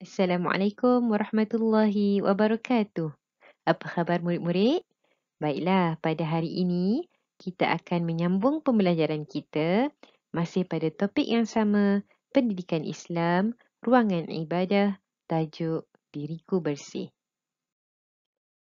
Assalamualaikum warahmatullahi wabarakatuh. Apa khabar murid-murid? Baiklah, pada hari ini kita akan menyambung pembelajaran kita masih pada topik yang sama, pendidikan Islam, ruangan ibadah, tajuk Diriku Bersih.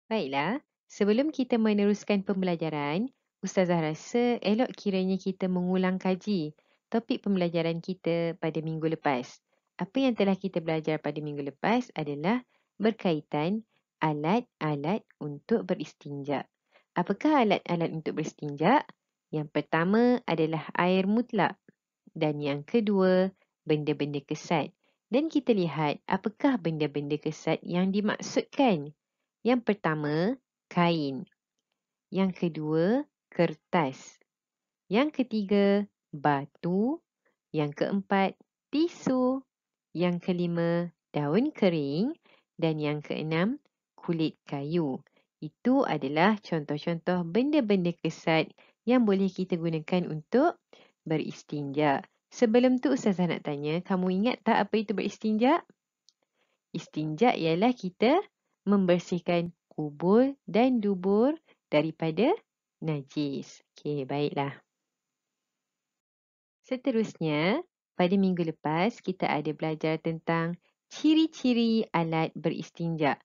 Baiklah, sebelum kita meneruskan pembelajaran, Ustazah rasa elok kiranya kita mengulang kaji topik pembelajaran kita pada minggu lepas apa yang telah kita belajar pada minggu lepas adalah berkaitan alat-alat untuk beristinja. Apakah alat-alat untuk beristinja? Yang pertama adalah air mutlak dan yang kedua benda-benda kesat. Dan kita lihat apakah benda-benda kesat yang dimaksudkan. Yang pertama, kain. Yang kedua, kertas. Yang ketiga, batu. Yang keempat, tisu. Yang kelima, daun kering. Dan yang keenam, kulit kayu. Itu adalah contoh-contoh benda-benda kesat yang boleh kita gunakan untuk beristinja. Sebelum tu Ustazah nak tanya, kamu ingat tak apa itu beristinja? Istinja ialah kita membersihkan kubur dan dubur daripada najis. Okey, baiklah. Seterusnya, pada minggu lepas kita ada belajar tentang ciri-ciri alat beristinja.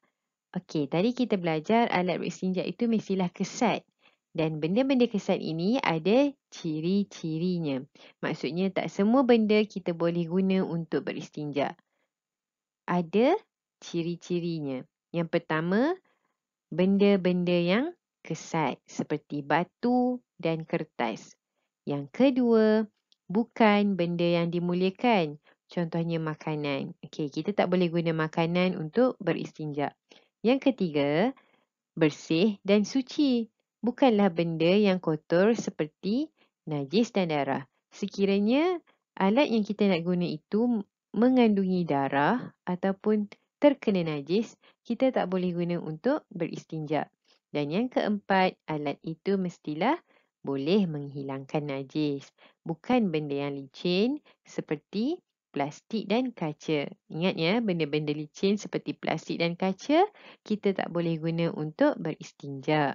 Okey, tadi kita belajar alat beristinja itu mestilah kesat Dan benda-benda kesat ini ada ciri-cirinya. Maksudnya tak semua benda kita boleh guna untuk beristinja. Ada ciri-cirinya. Yang pertama, benda-benda yang kesat seperti batu dan kertas. Yang kedua, bukan benda yang dimuliakan. Contohnya makanan. Okey, kita tak boleh guna makanan untuk beristinja. Yang ketiga, bersih dan suci. Bukanlah benda yang kotor seperti najis dan darah. Sekiranya alat yang kita nak guna itu mengandungi darah ataupun terkena najis, kita tak boleh guna untuk beristinja. Dan yang keempat, alat itu mestilah boleh menghilangkan najis. Bukan benda yang licin seperti plastik dan kaca. Ingat ya, benda-benda licin seperti plastik dan kaca kita tak boleh guna untuk beristinja.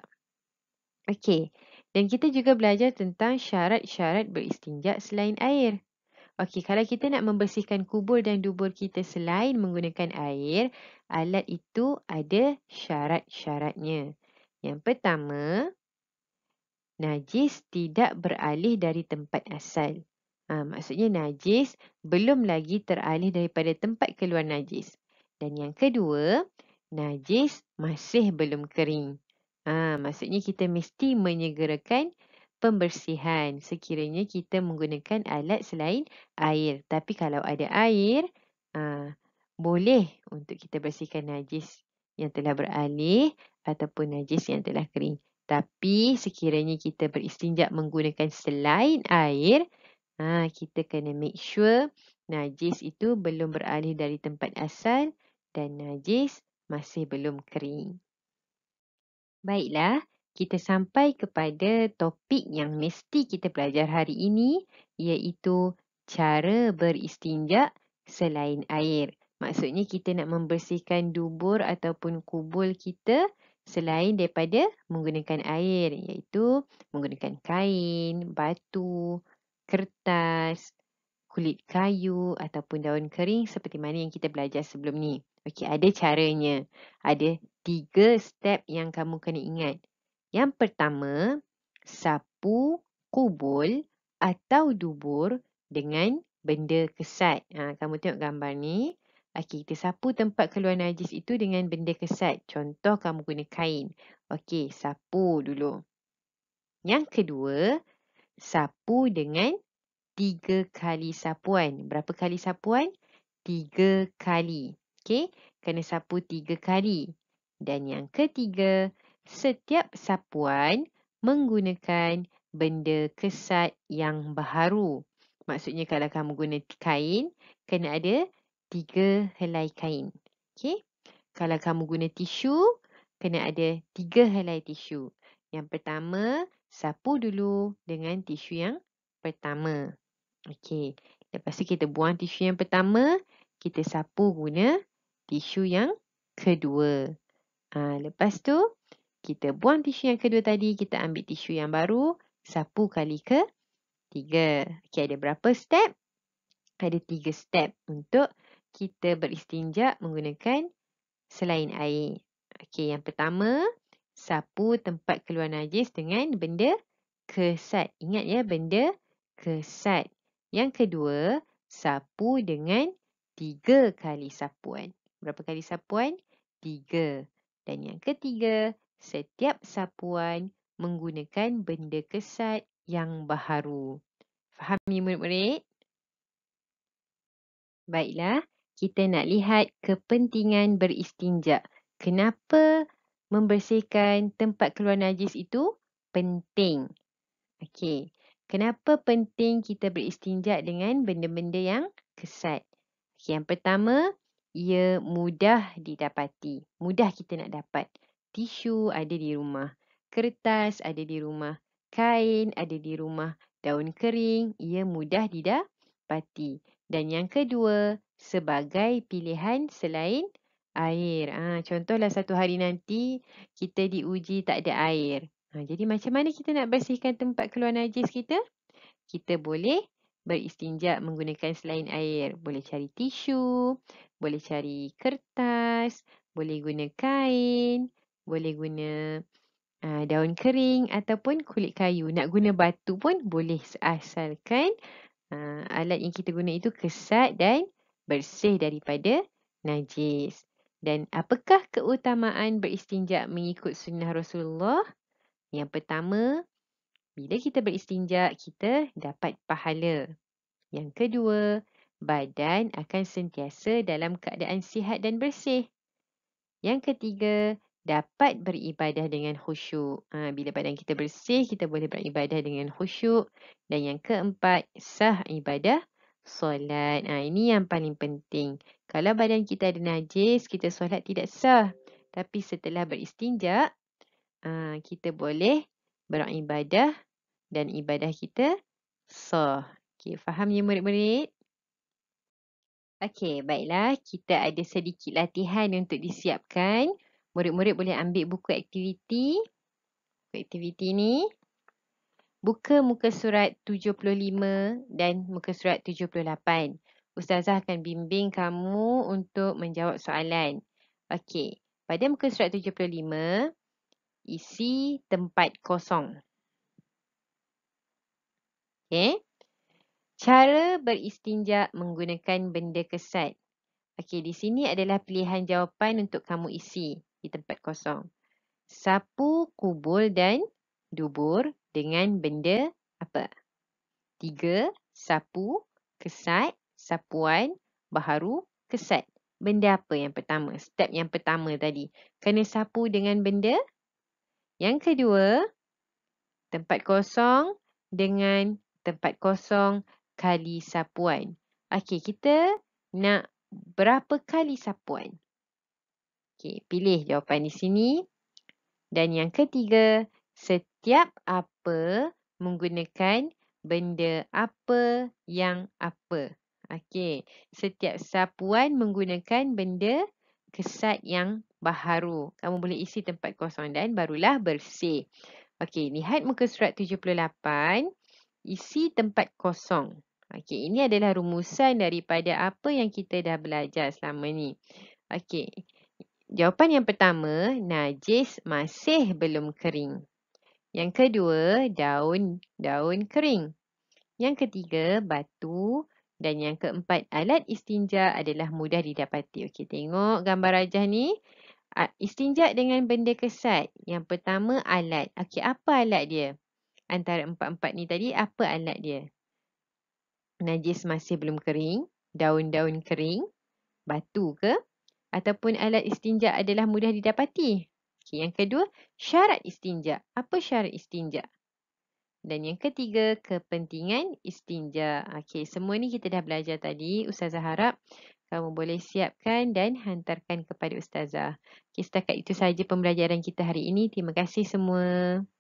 Okey, dan kita juga belajar tentang syarat-syarat beristinja selain air. Okey, kalau kita nak membersihkan kubur dan dubur kita selain menggunakan air, alat itu ada syarat-syaratnya. Yang pertama, najis tidak beralih dari tempat asal. Ha, maksudnya najis belum lagi teralih daripada tempat keluar najis. Dan yang kedua, najis masih belum kering. Ha, maksudnya kita mesti menyegerakan pembersihan sekiranya kita menggunakan alat selain air. Tapi kalau ada air, ha, boleh untuk kita bersihkan najis yang telah beralih ataupun najis yang telah kering. Tapi sekiranya kita beristinjak menggunakan selain air, ha, kita kena make sure najis itu belum beralih dari tempat asal dan najis masih belum kering. Baiklah, kita sampai kepada topik yang mesti kita belajar hari ini iaitu cara beristinjak selain air. Maksudnya kita nak membersihkan dubur ataupun kubul kita selain daripada menggunakan air iaitu menggunakan kain, batu, kertas, kulit kayu ataupun daun kering seperti mana yang kita belajar sebelum ni. Okey, ada caranya. Ada tiga step yang kamu kena ingat. Yang pertama, sapu kubul atau dubur dengan benda kesat. Ha, kamu tengok gambar ni. Okey, kita sapu tempat keluar najis itu dengan benda kesat. Contoh kamu guna kain. Okey, sapu dulu. Yang kedua, sapu dengan tiga kali sapuan. Berapa kali sapuan? Tiga kali. Okey, kena sapu tiga kali. Dan yang ketiga, setiap sapuan menggunakan benda kesat yang baharu. Maksudnya kalau kamu guna kain, kena ada tiga helai kain. Okay. Kalau kamu guna tisu, kena ada tiga helai tisu. Yang pertama, sapu dulu dengan tisu yang pertama. Okey. Lepas tu kita buang tisu yang pertama, kita sapu guna tisu yang kedua. Ha, lepas tu, kita buang tisu yang kedua tadi, kita ambil tisu yang baru, sapu kali ke tiga. Okey, ada berapa step? Ada tiga step untuk kita beristinja menggunakan selain air. Okey, yang pertama, sapu tempat keluar najis dengan benda kesat. Ingat ya, benda kesat. Yang kedua, sapu dengan tiga kali sapuan. Berapa kali sapuan? Tiga. Dan yang ketiga, setiap sapuan menggunakan benda kesat yang baharu. Faham ya murid-murid? Baiklah kita nak lihat kepentingan beristinja. Kenapa membersihkan tempat keluar najis itu penting? Okey. Kenapa penting kita beristinja dengan benda-benda yang kesat? Okay, yang pertama, ia mudah didapati. Mudah kita nak dapat. Tisu ada di rumah, kertas ada di rumah, kain ada di rumah, daun kering, ia mudah didapati. Dan yang kedua, sebagai pilihan selain air. Ha, contohlah satu hari nanti kita diuji tak ada air. Ha, jadi macam mana kita nak bersihkan tempat keluar najis kita? Kita boleh beristinja menggunakan selain air. Boleh cari tisu, boleh cari kertas, boleh guna kain, boleh guna uh, daun kering ataupun kulit kayu. Nak guna batu pun boleh asalkan uh, alat yang kita guna itu kesat dan bersih daripada najis. Dan apakah keutamaan beristinja mengikut sunnah Rasulullah? Yang pertama, bila kita beristinja, kita dapat pahala. Yang kedua, badan akan sentiasa dalam keadaan sihat dan bersih. Yang ketiga, dapat beribadah dengan khusyuk. Ha, bila badan kita bersih, kita boleh beribadah dengan khusyuk. Dan yang keempat, sah ibadah solat. Ha, ini yang paling penting. Kalau badan kita ada najis, kita solat tidak sah. Tapi setelah beristinja, ha, kita boleh beribadah dan ibadah kita sah. Okay, faham ya murid-murid? Okey, baiklah. Kita ada sedikit latihan untuk disiapkan. Murid-murid boleh ambil buku aktiviti. Buku aktiviti ni. Buka muka surat 75 dan muka surat 78. Ustazah akan bimbing kamu untuk menjawab soalan. Okey, pada muka surat 75, isi tempat kosong. Okey. Cara beristinja menggunakan benda kesat. Okey, di sini adalah pilihan jawapan untuk kamu isi di tempat kosong. Sapu, kubul dan dubur dengan benda apa? Tiga, sapu, kesat, sapuan, baharu, kesat. Benda apa yang pertama? Step yang pertama tadi. Kena sapu dengan benda. Yang kedua, tempat kosong dengan tempat kosong kali sapuan. Okey, kita nak berapa kali sapuan? Okey, pilih jawapan di sini. Dan yang ketiga, setiap apa menggunakan benda apa yang apa. Okey, setiap sapuan menggunakan benda kesat yang baharu. Kamu boleh isi tempat kosong dan barulah bersih. Okey, lihat muka surat 78. Isi tempat kosong. Okey, ini adalah rumusan daripada apa yang kita dah belajar selama ni. Okey, Jawapan yang pertama, najis masih belum kering. Yang kedua, daun-daun kering. Yang ketiga, batu. Dan yang keempat, alat istinja adalah mudah didapati. Okey, tengok gambar rajah ni. Istinja dengan benda kesat. Yang pertama, alat. Okey, apa alat dia? Antara empat-empat ni tadi, apa alat dia? Najis masih belum kering. Daun-daun kering. Batu ke? ataupun alat istinja adalah mudah didapati. Okay, yang kedua, syarat istinja. Apa syarat istinja? Dan yang ketiga, kepentingan istinja. Okay, semua ni kita dah belajar tadi. Ustazah harap kamu boleh siapkan dan hantarkan kepada Ustazah. Okay, setakat itu sahaja pembelajaran kita hari ini. Terima kasih semua.